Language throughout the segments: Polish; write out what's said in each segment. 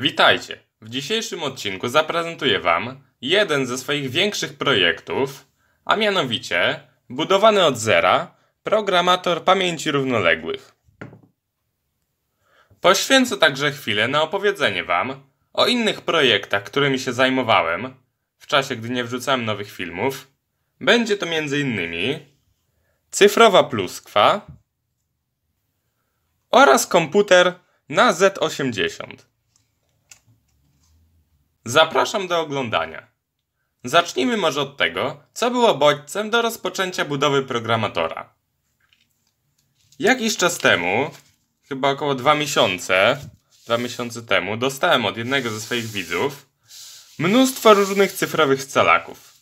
Witajcie! W dzisiejszym odcinku zaprezentuję Wam jeden ze swoich większych projektów, a mianowicie budowany od zera programator pamięci równoległych. Poświęcę także chwilę na opowiedzenie Wam o innych projektach, którymi się zajmowałem w czasie, gdy nie wrzucałem nowych filmów. Będzie to m.in. cyfrowa pluskwa oraz komputer na Z80. Zapraszam do oglądania. Zacznijmy może od tego, co było bodźcem do rozpoczęcia budowy programatora. Jakiś czas temu, chyba około dwa miesiące, dwa miesiące temu, dostałem od jednego ze swoich widzów mnóstwo różnych cyfrowych scalaków,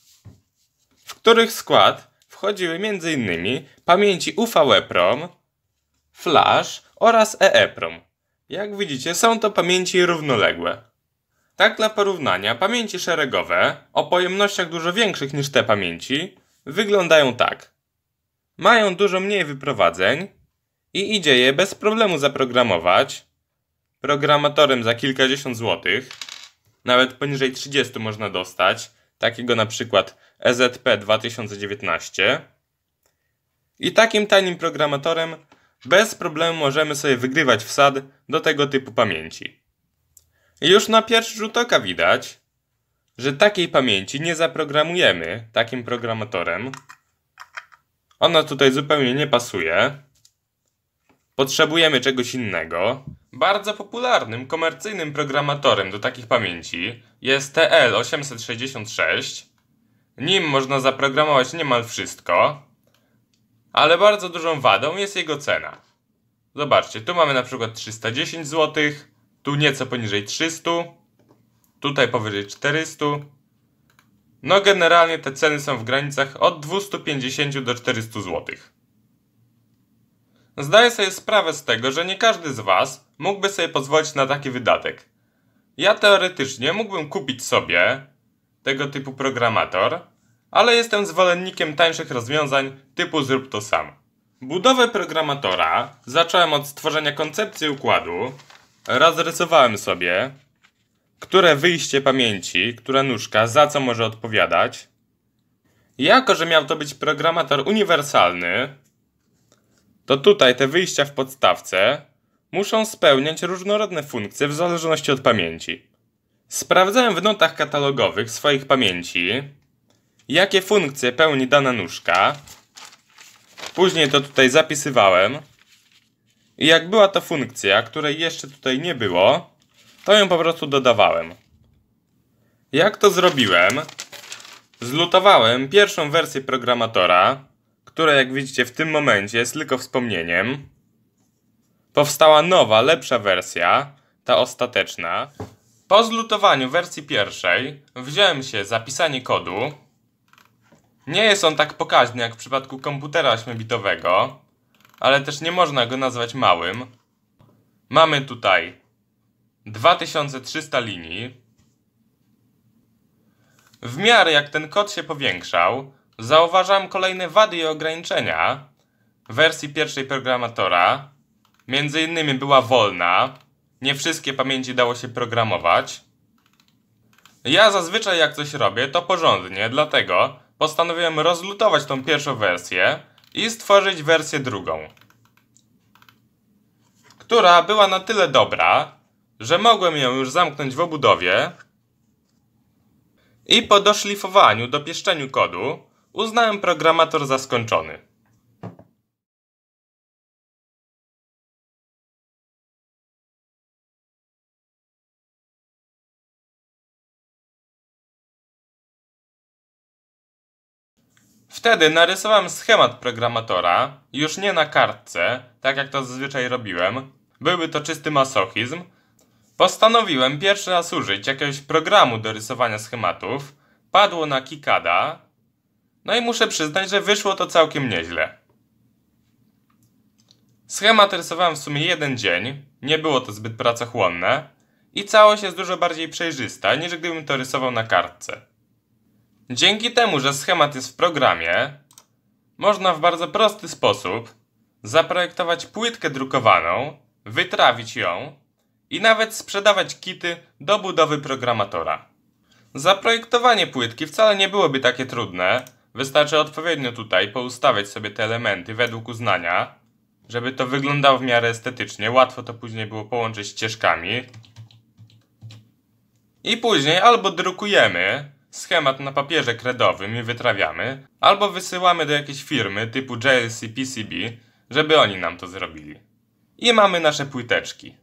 w których skład wchodziły m.in. pamięci UV-EPROM, Flash oraz EEPROM. Jak widzicie, są to pamięci równoległe. Tak dla porównania, pamięci szeregowe, o pojemnościach dużo większych niż te pamięci, wyglądają tak. Mają dużo mniej wyprowadzeń i idzie je bez problemu zaprogramować programatorem za kilkadziesiąt złotych, nawet poniżej 30 można dostać, takiego na przykład EZP 2019. I takim tanim programatorem bez problemu możemy sobie wygrywać wsad do tego typu pamięci. Już na pierwszy rzut oka widać, że takiej pamięci nie zaprogramujemy takim programatorem. Ona tutaj zupełnie nie pasuje. Potrzebujemy czegoś innego. Bardzo popularnym komercyjnym programatorem do takich pamięci jest TL866. Nim można zaprogramować niemal wszystko, ale bardzo dużą wadą jest jego cena. Zobaczcie, tu mamy na przykład 310 złotych, tu nieco poniżej 300. Tutaj powyżej 400. No generalnie te ceny są w granicach od 250 do 400 zł. Zdaję sobie sprawę z tego, że nie każdy z Was mógłby sobie pozwolić na taki wydatek. Ja teoretycznie mógłbym kupić sobie tego typu programator, ale jestem zwolennikiem tańszych rozwiązań typu zrób to sam. Budowę programatora zacząłem od stworzenia koncepcji układu, rysowałem sobie, które wyjście pamięci, która nóżka, za co może odpowiadać. Jako, że miał to być programator uniwersalny, to tutaj te wyjścia w podstawce muszą spełniać różnorodne funkcje w zależności od pamięci. Sprawdzałem w notach katalogowych swoich pamięci, jakie funkcje pełni dana nóżka. Później to tutaj zapisywałem. I jak była to funkcja, której jeszcze tutaj nie było, to ją po prostu dodawałem. Jak to zrobiłem? Zlutowałem pierwszą wersję programatora, która jak widzicie w tym momencie jest tylko wspomnieniem. Powstała nowa, lepsza wersja, ta ostateczna. Po zlutowaniu wersji pierwszej wziąłem się za pisanie kodu. Nie jest on tak pokaźny jak w przypadku komputera 8-bitowego, ale też nie można go nazwać małym. Mamy tutaj 2300 linii. W miarę jak ten kod się powiększał, zauważam kolejne wady i ograniczenia w wersji pierwszej programatora. Między innymi była wolna, nie wszystkie pamięci dało się programować. Ja zazwyczaj jak coś robię, to porządnie, dlatego postanowiłem rozlutować tą pierwszą wersję, i stworzyć wersję drugą, która była na tyle dobra, że mogłem ją już zamknąć w obudowie i po doszlifowaniu, dopieszczeniu kodu uznałem programator za skończony. Wtedy narysowałem schemat programatora, już nie na kartce, tak jak to zazwyczaj robiłem. Byłby to czysty masochizm. Postanowiłem pierwszy raz użyć jakiegoś programu do rysowania schematów. Padło na Kikada. No i muszę przyznać, że wyszło to całkiem nieźle. Schemat rysowałem w sumie jeden dzień, nie było to zbyt pracochłonne i całość jest dużo bardziej przejrzysta niż gdybym to rysował na kartce. Dzięki temu, że schemat jest w programie, można w bardzo prosty sposób zaprojektować płytkę drukowaną, wytrawić ją i nawet sprzedawać kity do budowy programatora. Zaprojektowanie płytki wcale nie byłoby takie trudne. Wystarczy odpowiednio tutaj poustawiać sobie te elementy według uznania, żeby to wyglądało w miarę estetycznie. Łatwo to później było połączyć ścieżkami. I później albo drukujemy schemat na papierze kredowym i wytrawiamy, albo wysyłamy do jakiejś firmy typu JLCPCB, żeby oni nam to zrobili. I mamy nasze płyteczki.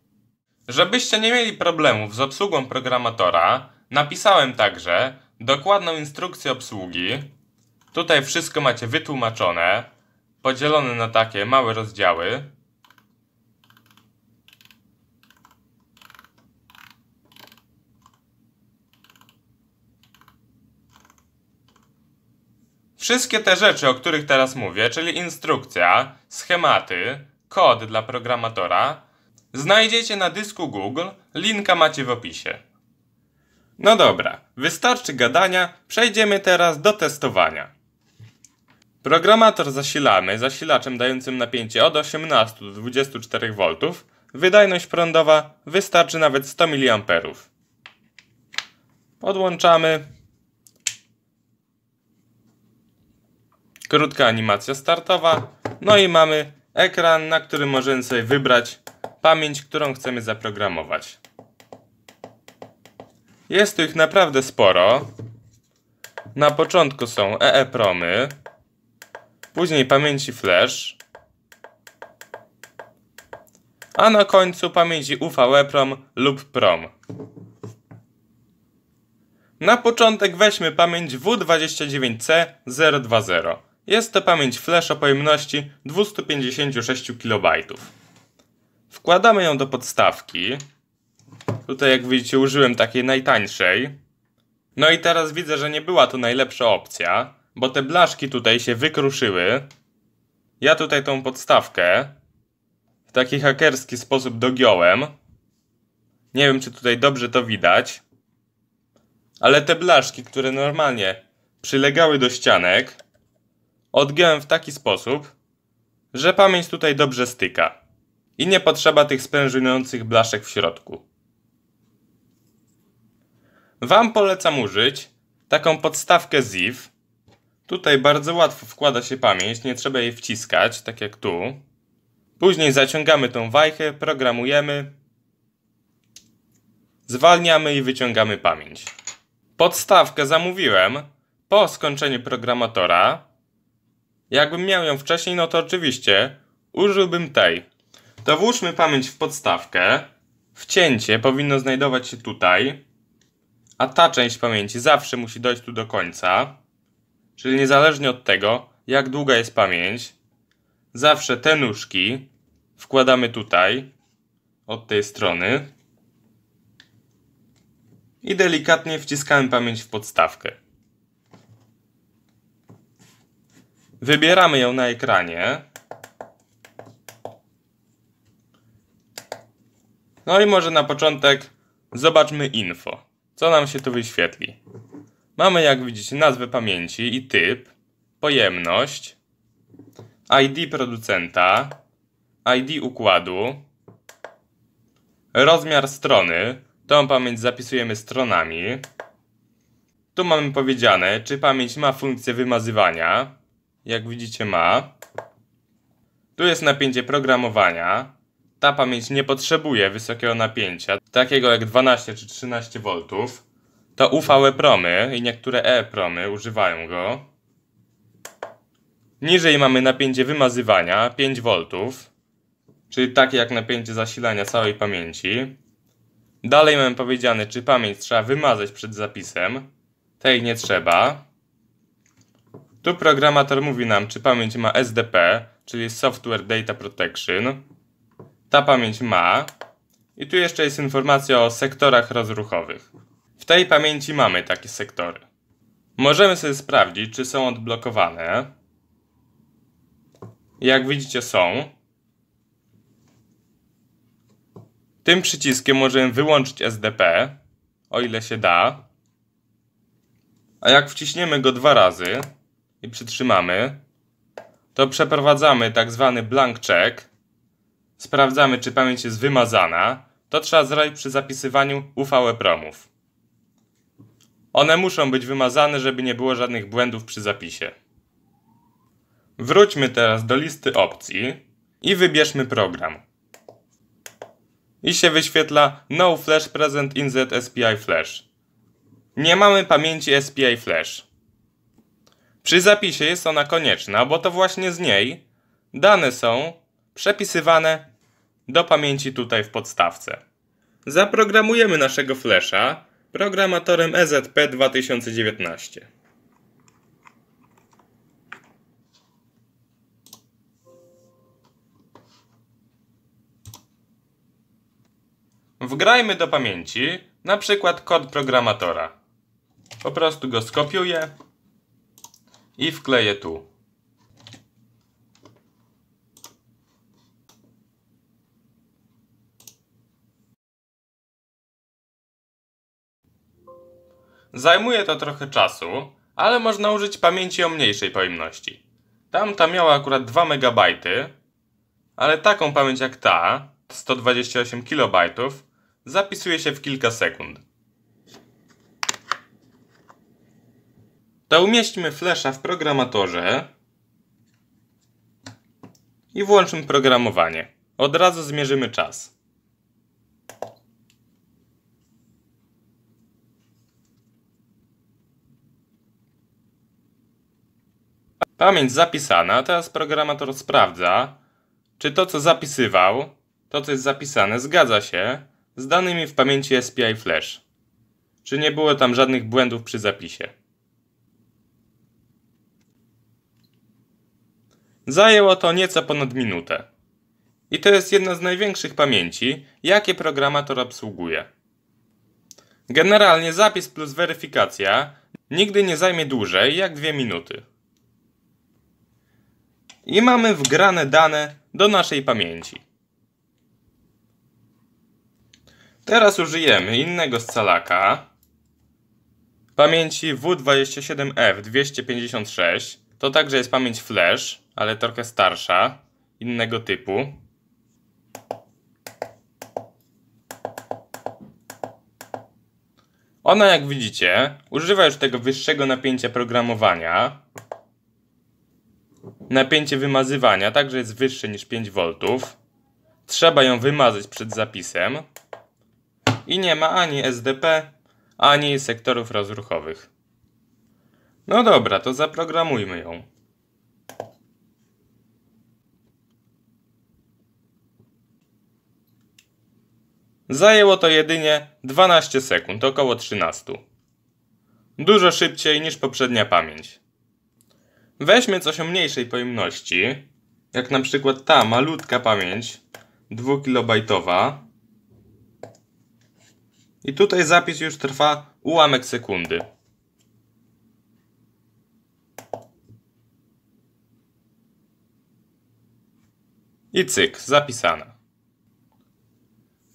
Żebyście nie mieli problemów z obsługą programatora, napisałem także dokładną instrukcję obsługi. Tutaj wszystko macie wytłumaczone, podzielone na takie małe rozdziały. Wszystkie te rzeczy, o których teraz mówię, czyli instrukcja, schematy, kod dla programatora, znajdziecie na dysku Google, linka macie w opisie. No dobra, wystarczy gadania, przejdziemy teraz do testowania. Programator zasilamy zasilaczem dającym napięcie od 18 do 24 V, wydajność prądowa wystarczy nawet 100 mA. Podłączamy, krótka animacja startowa, no i mamy ekran, na którym możemy sobie wybrać pamięć, którą chcemy zaprogramować. Jest tu ich naprawdę sporo. Na początku są EEPROMy, później pamięci flash, a na końcu pamięci UVE-PROM lub PROM. Na początek weźmy pamięć W29C020. Jest to pamięć flash o pojemności 256 KB. Wkładamy ją do podstawki. Tutaj jak widzicie użyłem takiej najtańszej. No i teraz widzę, że nie była to najlepsza opcja, bo te blaszki tutaj się wykruszyły. Ja tutaj tą podstawkę w taki hakerski sposób dogiąłem. Nie wiem, czy tutaj dobrze to widać. Ale te blaszki, które normalnie przylegały do ścianek, odgiąłem w taki sposób, że pamięć tutaj dobrze styka i nie potrzeba tych sprężynujących blaszek w środku. Wam polecam użyć taką podstawkę ZIF. Tutaj bardzo łatwo wkłada się pamięć, nie trzeba jej wciskać, tak jak tu. Później zaciągamy tą wajchę, programujemy, zwalniamy i wyciągamy pamięć. Podstawkę zamówiłem po skończeniu programatora Jakbym miał ją wcześniej, no to oczywiście użyłbym tej. To włóżmy pamięć w podstawkę. Wcięcie powinno znajdować się tutaj, a ta część pamięci zawsze musi dojść tu do końca. Czyli niezależnie od tego, jak długa jest pamięć, zawsze te nóżki wkładamy tutaj, od tej strony i delikatnie wciskamy pamięć w podstawkę. Wybieramy ją na ekranie. No i może na początek zobaczmy info. Co nam się tu wyświetli? Mamy, jak widzicie, nazwę pamięci i typ, pojemność, ID producenta, ID układu, rozmiar strony. Tą pamięć zapisujemy stronami. Tu mamy powiedziane, czy pamięć ma funkcję wymazywania, jak widzicie ma. Tu jest napięcie programowania. Ta pamięć nie potrzebuje wysokiego napięcia, takiego jak 12 czy 13 V. To UV promy i niektóre E-promy używają go. Niżej mamy napięcie wymazywania 5 V, czyli takie jak napięcie zasilania całej pamięci. Dalej mamy powiedziane, czy pamięć trzeba wymazać przed zapisem. Tej nie trzeba. Tu programator mówi nam, czy pamięć ma SDP, czyli Software Data Protection. Ta pamięć ma. I tu jeszcze jest informacja o sektorach rozruchowych. W tej pamięci mamy takie sektory. Możemy sobie sprawdzić, czy są odblokowane. Jak widzicie są. Tym przyciskiem możemy wyłączyć SDP, o ile się da. A jak wciśniemy go dwa razy, i przytrzymamy, to przeprowadzamy tak zwany blank check. Sprawdzamy, czy pamięć jest wymazana. To trzeba zrobić przy zapisywaniu UV promów. One muszą być wymazane, żeby nie było żadnych błędów przy zapisie. Wróćmy teraz do listy opcji i wybierzmy program. I się wyświetla No Flash Present in ZSPI Flash. Nie mamy pamięci SPI Flash. Przy zapisie jest ona konieczna, bo to właśnie z niej dane są przepisywane do pamięci tutaj w podstawce. Zaprogramujemy naszego flesza programatorem EZP2019. Wgrajmy do pamięci na przykład kod programatora. Po prostu go skopiuję i wkleję tu. Zajmuje to trochę czasu, ale można użyć pamięci o mniejszej pojemności. Tamta miała akurat 2 MB, ale taką pamięć jak ta, 128 KB, zapisuje się w kilka sekund. to umieśćmy flesza w programatorze i włączmy programowanie. Od razu zmierzymy czas. Pamięć zapisana, teraz programator sprawdza, czy to co zapisywał, to co jest zapisane zgadza się z danymi w pamięci SPI Flash. Czy nie było tam żadnych błędów przy zapisie. Zajęło to nieco ponad minutę. I to jest jedna z największych pamięci, jakie programator obsługuje. Generalnie zapis plus weryfikacja nigdy nie zajmie dłużej jak dwie minuty. I mamy wgrane dane do naszej pamięci. Teraz użyjemy innego scalaka pamięci W27F256 to także jest pamięć flash, ale trochę starsza, innego typu. Ona, jak widzicie, używa już tego wyższego napięcia programowania. Napięcie wymazywania także jest wyższe niż 5V. Trzeba ją wymazać przed zapisem. I nie ma ani SDP, ani sektorów rozruchowych. No dobra, to zaprogramujmy ją. Zajęło to jedynie 12 sekund, około 13. Dużo szybciej niż poprzednia pamięć. Weźmy coś o mniejszej pojemności, jak na przykład ta malutka pamięć, 2 kilobajtowa. I tutaj zapis już trwa ułamek sekundy. I cyk, zapisane.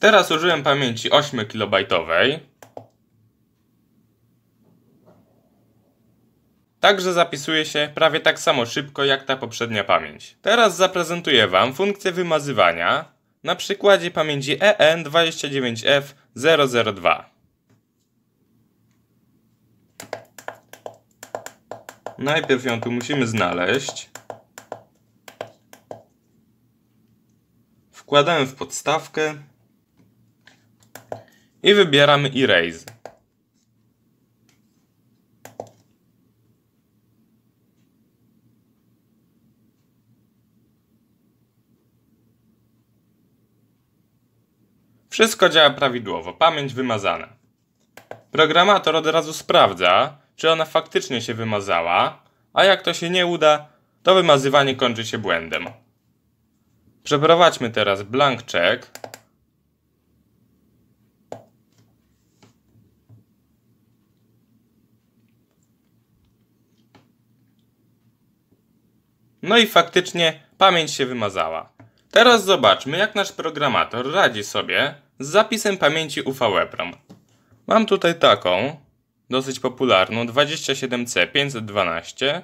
Teraz użyłem pamięci 8 KB. Także zapisuje się prawie tak samo szybko jak ta poprzednia pamięć. Teraz zaprezentuję Wam funkcję wymazywania na przykładzie pamięci EN29F002. Najpierw ją tu musimy znaleźć. wkładamy w podstawkę i wybieramy Erase. Wszystko działa prawidłowo, pamięć wymazana. Programator od razu sprawdza, czy ona faktycznie się wymazała, a jak to się nie uda, to wymazywanie kończy się błędem. Przeprowadźmy teraz blank check. No i faktycznie pamięć się wymazała. Teraz zobaczmy jak nasz programator radzi sobie z zapisem pamięci UV-EPROM. Mam tutaj taką, dosyć popularną, 27C512.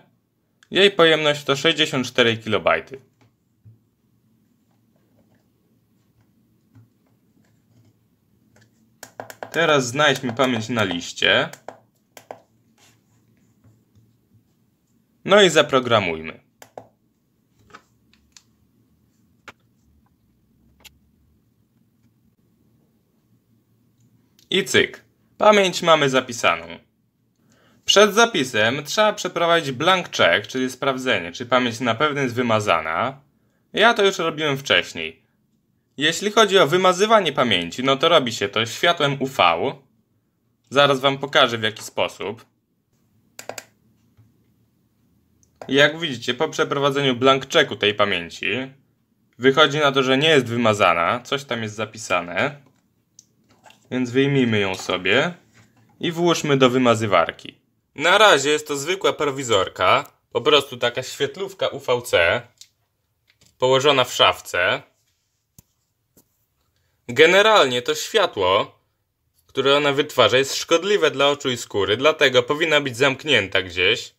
Jej pojemność to 64 KB. Teraz znajdź mi pamięć na liście. No i zaprogramujmy. I cyk. Pamięć mamy zapisaną. Przed zapisem trzeba przeprowadzić blank check, czyli sprawdzenie, czy pamięć na pewno jest wymazana. Ja to już robiłem wcześniej. Jeśli chodzi o wymazywanie pamięci, no to robi się to światłem UV. Zaraz Wam pokażę w jaki sposób. Jak widzicie, po przeprowadzeniu blank checku tej pamięci wychodzi na to, że nie jest wymazana, coś tam jest zapisane. Więc wyjmijmy ją sobie i włóżmy do wymazywarki. Na razie jest to zwykła prowizorka, po prostu taka świetlówka UVC położona w szafce. Generalnie to światło, które ona wytwarza, jest szkodliwe dla oczu i skóry, dlatego powinna być zamknięta gdzieś.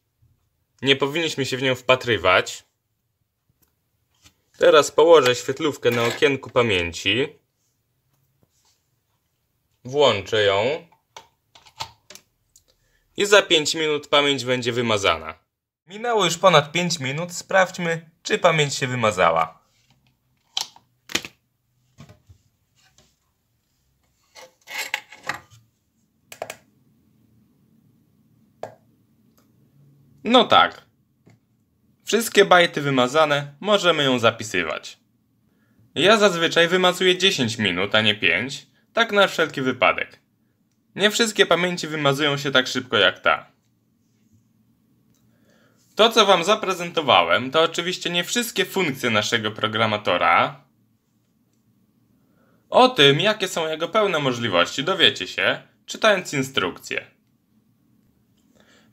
Nie powinniśmy się w nią wpatrywać. Teraz położę świetlówkę na okienku pamięci. Włączę ją. I za 5 minut pamięć będzie wymazana. Minęło już ponad 5 minut, sprawdźmy, czy pamięć się wymazała. No tak. Wszystkie bajty wymazane, możemy ją zapisywać. Ja zazwyczaj wymazuję 10 minut, a nie 5, tak na wszelki wypadek. Nie wszystkie pamięci wymazują się tak szybko jak ta. To, co Wam zaprezentowałem, to oczywiście nie wszystkie funkcje naszego programatora. O tym, jakie są jego pełne możliwości, dowiecie się, czytając instrukcję.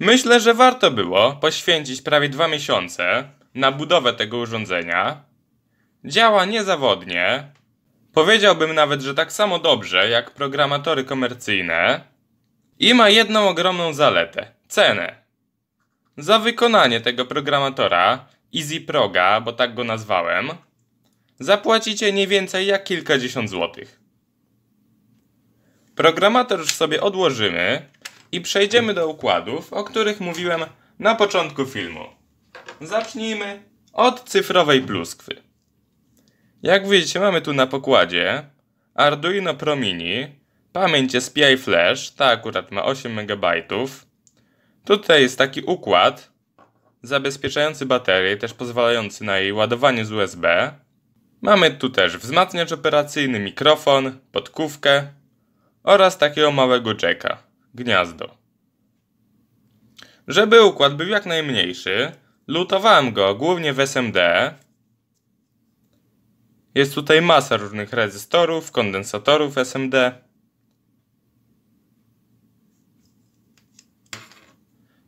Myślę, że warto było poświęcić prawie dwa miesiące na budowę tego urządzenia. Działa niezawodnie. Powiedziałbym nawet, że tak samo dobrze jak programatory komercyjne. I ma jedną ogromną zaletę cenę. Za wykonanie tego programatora, EasyProga, bo tak go nazwałem, zapłacicie nie więcej jak kilkadziesiąt złotych. Programator już sobie odłożymy, i przejdziemy do układów, o których mówiłem na początku filmu. Zacznijmy od cyfrowej pluskwy. Jak widzicie mamy tu na pokładzie Arduino Pro Mini, pamięć SPI Flash, ta akurat ma 8 MB. Tutaj jest taki układ zabezpieczający baterię, też pozwalający na jej ładowanie z USB. Mamy tu też wzmacniacz operacyjny, mikrofon, podkówkę oraz takiego małego jacka gniazdo. Żeby układ był jak najmniejszy, lutowałem go głównie w SMD. Jest tutaj masa różnych rezystorów, kondensatorów SMD.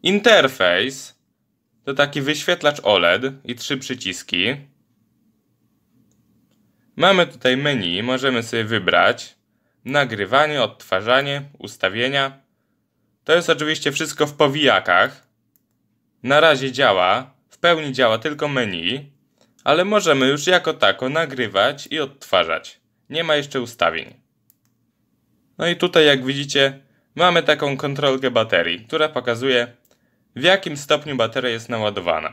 Interfejs to taki wyświetlacz OLED i trzy przyciski. Mamy tutaj menu, możemy sobie wybrać nagrywanie, odtwarzanie, ustawienia, to jest oczywiście wszystko w powijakach. Na razie działa, w pełni działa tylko menu, ale możemy już jako tako nagrywać i odtwarzać. Nie ma jeszcze ustawień. No i tutaj jak widzicie mamy taką kontrolkę baterii, która pokazuje w jakim stopniu bateria jest naładowana.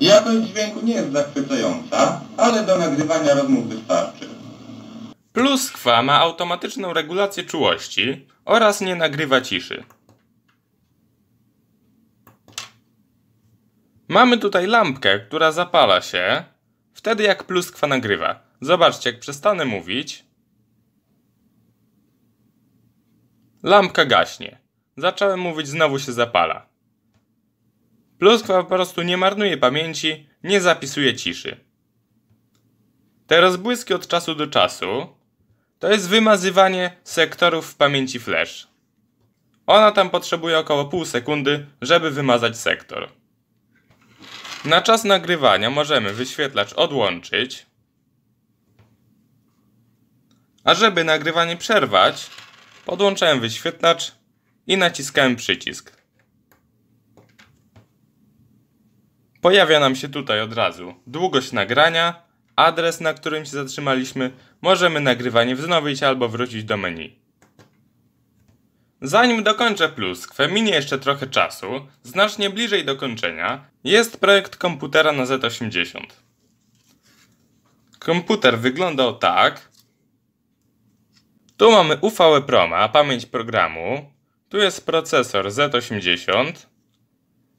Jakość dźwięku nie jest zachwycająca, ale do nagrywania rozmów wystarczy. Pluskwa ma automatyczną regulację czułości oraz nie nagrywa ciszy. Mamy tutaj lampkę, która zapala się wtedy jak pluskwa nagrywa. Zobaczcie, jak przestanę mówić, lampka gaśnie. Zacząłem mówić, znowu się zapala. Pluskwa po prostu nie marnuje pamięci, nie zapisuje ciszy. Te rozbłyski od czasu do czasu to jest wymazywanie sektorów w pamięci flash. Ona tam potrzebuje około pół sekundy, żeby wymazać sektor. Na czas nagrywania możemy wyświetlacz odłączyć. A żeby nagrywanie przerwać, podłączałem wyświetlacz i naciskałem przycisk. Pojawia nam się tutaj od razu długość nagrania adres, na którym się zatrzymaliśmy, możemy nagrywanie wznowić albo wrócić do menu. Zanim dokończę pluskwę, minie jeszcze trochę czasu, znacznie bliżej do kończenia, jest projekt komputera na Z80. Komputer wyglądał tak. Tu mamy UV e Proma, pamięć programu. Tu jest procesor Z80.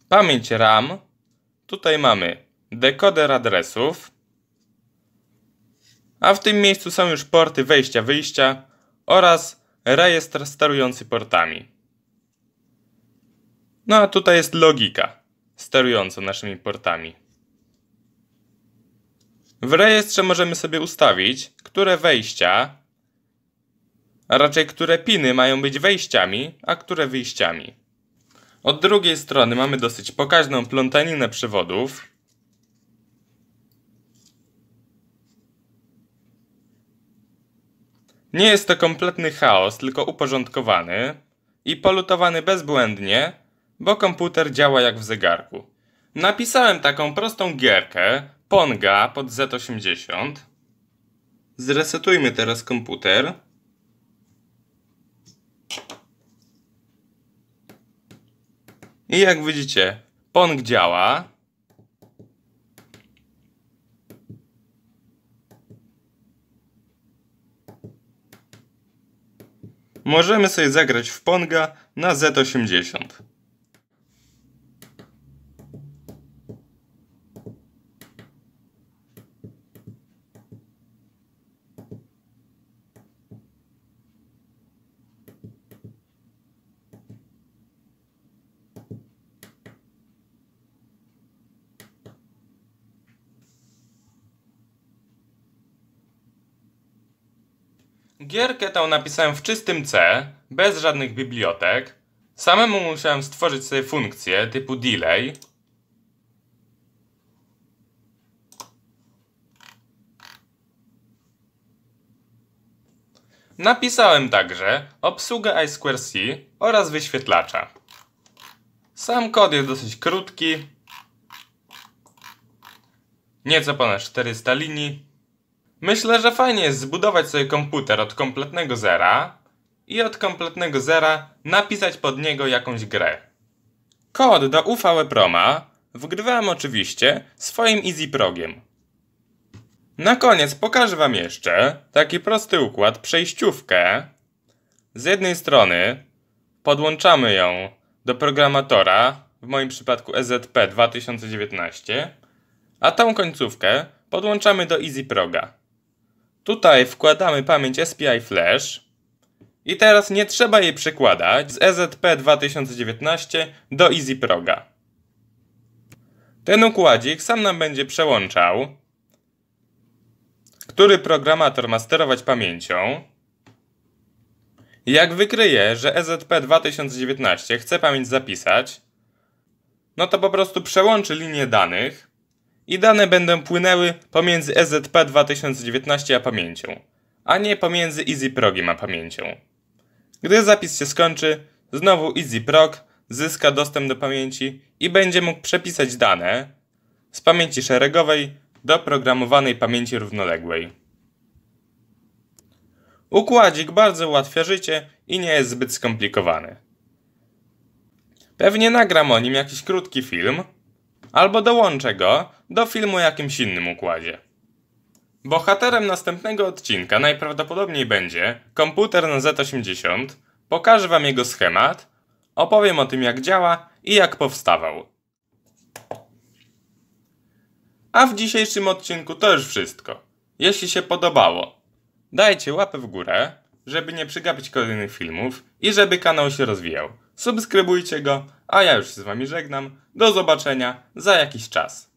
Pamięć RAM. Tutaj mamy dekoder adresów a w tym miejscu są już porty wejścia-wyjścia oraz rejestr sterujący portami. No a tutaj jest logika sterująca naszymi portami. W rejestrze możemy sobie ustawić, które wejścia, a raczej które piny mają być wejściami, a które wyjściami. Od drugiej strony mamy dosyć pokaźną plątaninę przewodów, Nie jest to kompletny chaos, tylko uporządkowany i polutowany bezbłędnie, bo komputer działa jak w zegarku. Napisałem taką prostą gierkę Ponga pod Z80. Zresetujmy teraz komputer. I jak widzicie, Pong działa. możemy sobie zagrać w Ponga na Z80. Gierkę tę napisałem w czystym C, bez żadnych bibliotek. Samemu musiałem stworzyć sobie funkcję typu delay. Napisałem także obsługę I2C oraz wyświetlacza. Sam kod jest dosyć krótki, nieco ponad 400 linii. Myślę, że fajnie jest zbudować sobie komputer od kompletnego zera i od kompletnego zera napisać pod niego jakąś grę. Kod do UV Proma wgrywałem oczywiście swoim EasyProgiem. Na koniec pokażę Wam jeszcze taki prosty układ, przejściówkę. Z jednej strony podłączamy ją do programatora, w moim przypadku EZP 2019, a tą końcówkę podłączamy do EasyProga. Tutaj wkładamy pamięć SPI Flash. I teraz nie trzeba jej przekładać z EZP 2019 do EasyProga. Ten układzik sam nam będzie przełączał, który programator ma sterować pamięcią. Jak wykryje, że EZP 2019 chce pamięć zapisać, no to po prostu przełączy linię danych i dane będą płynęły pomiędzy EZP 2019 a pamięcią, a nie pomiędzy EasyProgiem a pamięcią. Gdy zapis się skończy, znowu EasyProg zyska dostęp do pamięci i będzie mógł przepisać dane z pamięci szeregowej do programowanej pamięci równoległej. Układzik bardzo ułatwia życie i nie jest zbyt skomplikowany. Pewnie nagram o nim jakiś krótki film, albo dołączę go do filmu jakimś innym układzie. Bohaterem następnego odcinka najprawdopodobniej będzie komputer na Z80, pokażę Wam jego schemat, opowiem o tym jak działa i jak powstawał. A w dzisiejszym odcinku to już wszystko. Jeśli się podobało, dajcie łapę w górę, żeby nie przegapić kolejnych filmów i żeby kanał się rozwijał. Subskrybujcie go, a ja już się z Wami żegnam. Do zobaczenia za jakiś czas.